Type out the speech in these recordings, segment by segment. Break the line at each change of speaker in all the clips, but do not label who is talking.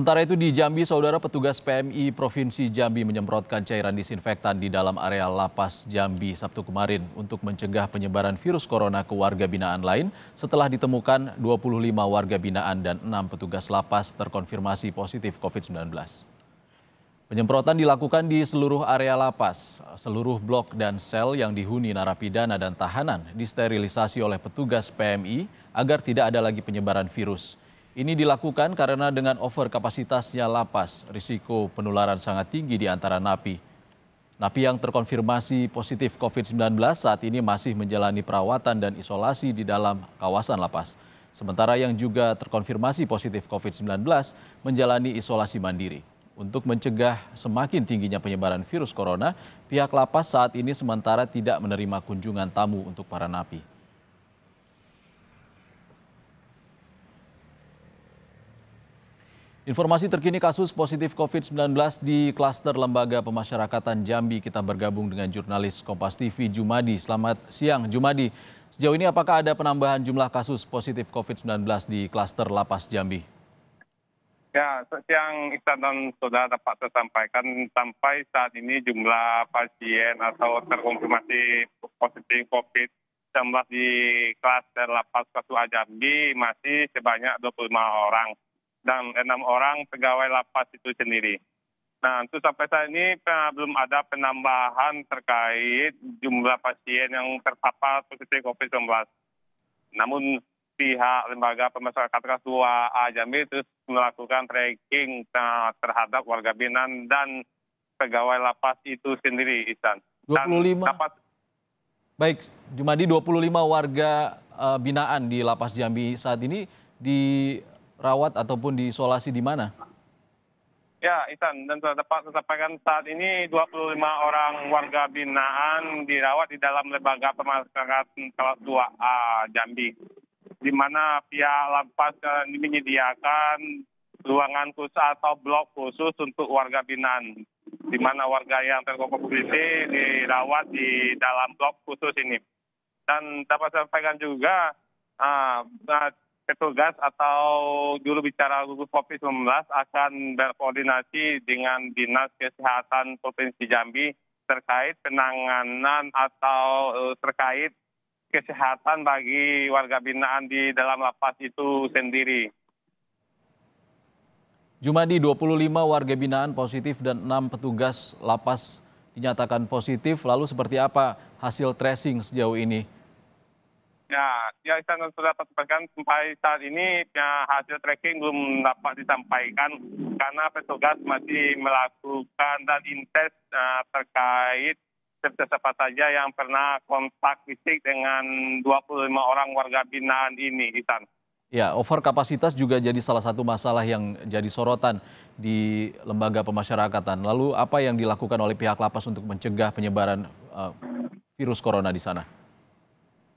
Sementara itu di Jambi, saudara petugas PMI Provinsi Jambi menyemprotkan cairan disinfektan di dalam area lapas Jambi Sabtu kemarin untuk mencegah penyebaran virus corona ke warga binaan lain setelah ditemukan 25 warga binaan dan 6 petugas lapas terkonfirmasi positif COVID-19. Penyemprotan dilakukan di seluruh area lapas, seluruh blok dan sel yang dihuni narapidana dan tahanan disterilisasi oleh petugas PMI agar tidak ada lagi penyebaran virus. Ini dilakukan karena dengan over kapasitasnya lapas, risiko penularan sangat tinggi di antara napi. Napi yang terkonfirmasi positif COVID-19 saat ini masih menjalani perawatan dan isolasi di dalam kawasan lapas. Sementara yang juga terkonfirmasi positif COVID-19 menjalani isolasi mandiri. Untuk mencegah semakin tingginya penyebaran virus corona, pihak lapas saat ini sementara tidak menerima kunjungan tamu untuk para napi. Informasi terkini kasus positif COVID-19 di klaster Lembaga Pemasyarakatan Jambi. Kita bergabung dengan jurnalis Kompas TV Jumadi. Selamat siang Jumadi. Sejauh ini apakah ada penambahan jumlah kasus positif COVID-19 di klaster Lapas Jambi?
Ya, yang Iksan dan Saudara dapat saya sampaikan, sampai saat ini jumlah pasien atau terkonfirmasi positif COVID-19 di klaster Lapas Kasuha Jambi masih sebanyak 25 orang dan enam orang pegawai lapas itu sendiri. Nah, untuk sampai saat ini belum ada penambahan terkait jumlah pasien yang terpapar positif COVID-19. Namun pihak lembaga pemasyarakatan dua A Jambi terus melakukan tracking terhadap warga binan dan pegawai lapas itu sendiri,
Isan. Dan 25. Dapat... Baik, Jumadi 25 warga eh, binaan di lapas Jambi saat ini di dirawat ataupun diisolasi di mana?
Ya, Isan, dan terdapat sampaikan saat ini 25 orang warga binaan dirawat di dalam lembaga pemasyarakatan kelas 2A Jambi. Di mana pihak lapas menyediakan ruangan khusus atau blok khusus untuk warga binaan. Di mana warga yang terkokok PBB dirawat di dalam blok khusus ini. Dan dapat sampaikan juga, uh, petugas atau bicara gugus covid 19 akan berkoordinasi dengan dinas kesehatan provinsi Jambi terkait penanganan atau eh, terkait kesehatan bagi warga binaan di dalam lapas itu sendiri.
Jumadi 25 warga binaan positif dan 6 petugas lapas dinyatakan positif. Lalu seperti apa hasil tracing sejauh ini?
Ya, ya, saya sudah sampaikan sampai saat ini ya, hasil tracking belum dapat disampaikan karena petugas masih melakukan dan intens uh, terkait siapa saja yang pernah kontak fisik dengan 25 orang warga binaan ini, Isan.
Ya, over kapasitas juga jadi salah satu masalah yang jadi sorotan di lembaga pemasyarakatan. Lalu apa yang dilakukan oleh pihak lapas untuk mencegah penyebaran uh, virus corona di sana?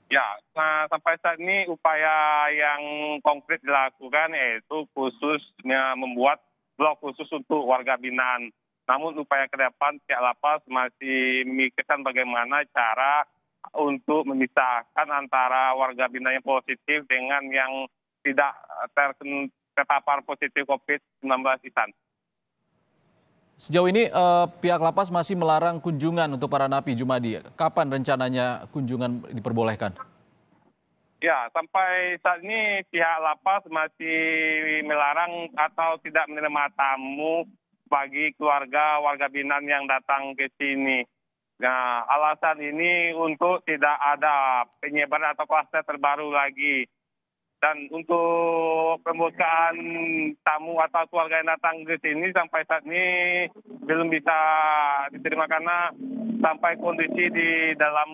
Ya, Nah, sampai saat ini upaya yang konkret dilakukan yaitu khususnya membuat blok khusus untuk warga binaan. Namun upaya ke depan pihak lapas masih memikirkan bagaimana cara untuk memisahkan antara warga binaan yang positif dengan yang tidak terpapar positif COVID-19 Isan.
Sejauh ini eh, pihak lapas masih melarang kunjungan untuk para napi Jumadi. Kapan rencananya kunjungan diperbolehkan?
ya sampai saat ini pihak lapas masih melarang atau tidak menerima tamu bagi keluarga warga binaan yang datang ke sini. Nah, alasan ini untuk tidak ada penyebaran atau kluster terbaru lagi. Dan untuk pembukaan tamu atau keluarga yang datang ke sini sampai saat ini belum bisa diterima karena sampai kondisi di dalam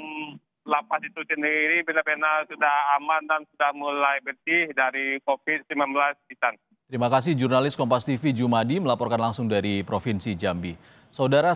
lapas itu sendiri benar-benar sudah aman dan sudah mulai bersih dari COVID-19 di sana.
Terima kasih jurnalis Kompas TV Jumadi melaporkan langsung dari Provinsi Jambi. Saudara